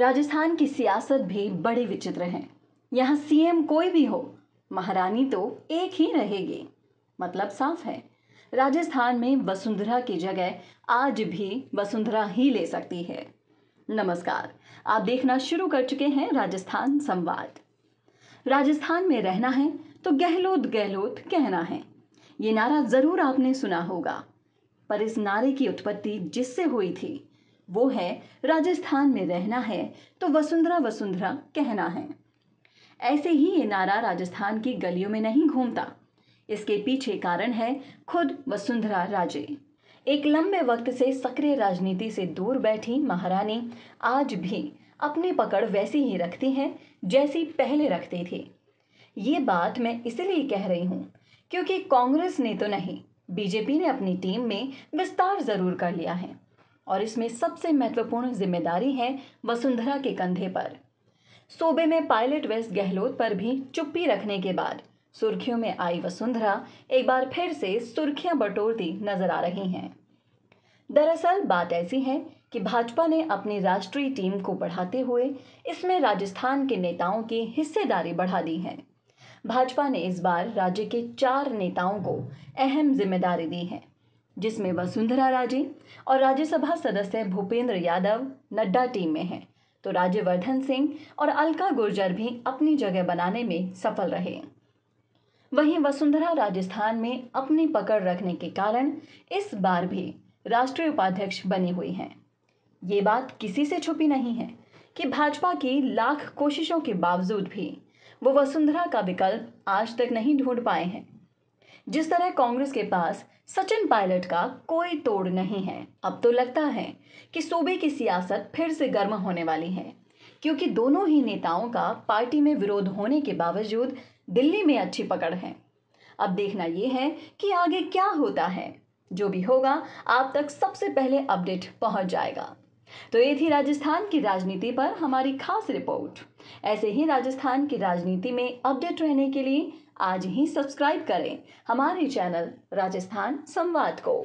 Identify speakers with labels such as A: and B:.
A: राजस्थान की सियासत भी बड़ी विचित्र है यहाँ सीएम कोई भी हो महारानी तो एक ही रहेगी मतलब साफ है राजस्थान में वसुंधरा की जगह आज भी वसुंधरा ही ले सकती है नमस्कार आप देखना शुरू कर चुके हैं राजस्थान संवाद राजस्थान में रहना है तो गहलोत गहलोत कहना है ये नारा जरूर आपने सुना होगा पर इस नारे की उत्पत्ति जिससे हुई थी वो है राजस्थान में रहना है तो वसुंधरा वसुंधरा कहना है ऐसे ही ये नारा राजस्थान की गलियों में नहीं घूमता इसके पीछे कारण है खुद वसुंधरा राजे एक लंबे वक्त से सक्रिय राजनीति से दूर बैठी महारानी आज भी अपनी पकड़ वैसी ही रखती हैं जैसी पहले रखती थी ये बात मैं इसलिए कह रही हूँ क्योंकि कांग्रेस ने तो नहीं बीजेपी ने अपनी टीम में विस्तार जरूर कर लिया है और इसमें सबसे महत्वपूर्ण जिम्मेदारी है वसुंधरा के कंधे पर सूबे में पायलट वेस्ट गहलोत पर भी चुप्पी रखने के बाद सुर्खियों में आई वसुंधरा एक बार फिर से सुर्खियां बटोरती नजर आ रही हैं दरअसल बात ऐसी है कि भाजपा ने अपनी राष्ट्रीय टीम को बढ़ाते हुए इसमें राजस्थान के नेताओं की हिस्सेदारी बढ़ा दी है भाजपा ने इस बार राज्य के चार नेताओं को अहम जिम्मेदारी दी है जिसमें वसुंधरा राजे और राज्यसभा सदस्य भूपेंद्र यादव नड्डा टीम में हैं तो राज्यवर्धन सिंह और अलका गुर्जर भी अपनी जगह बनाने में सफल रहे वहीं वसुंधरा राजस्थान में अपनी पकड़ रखने के कारण इस बार भी राष्ट्रीय उपाध्यक्ष बनी हुई हैं ये बात किसी से छुपी नहीं है कि भाजपा की लाख कोशिशों के बावजूद भी वो वसुंधरा का विकल्प आज तक नहीं ढूंढ पाए हैं जिस तरह कांग्रेस के पास सचिन पायलट का कोई तोड़ नहीं है अब तो लगता है कि सूबे की सियासत फिर से गर्म होने वाली है क्योंकि दोनों ही नेताओं का पार्टी में विरोध होने के बावजूद दिल्ली में अच्छी पकड़ है अब देखना यह है कि आगे क्या होता है जो भी होगा आप तक सबसे पहले अपडेट पहुंच जाएगा तो ये थी राजस्थान की राजनीति पर हमारी खास रिपोर्ट ऐसे ही राजस्थान की राजनीति में अपडेट रहने के लिए आज ही सब्सक्राइब करें हमारे चैनल राजस्थान संवाद को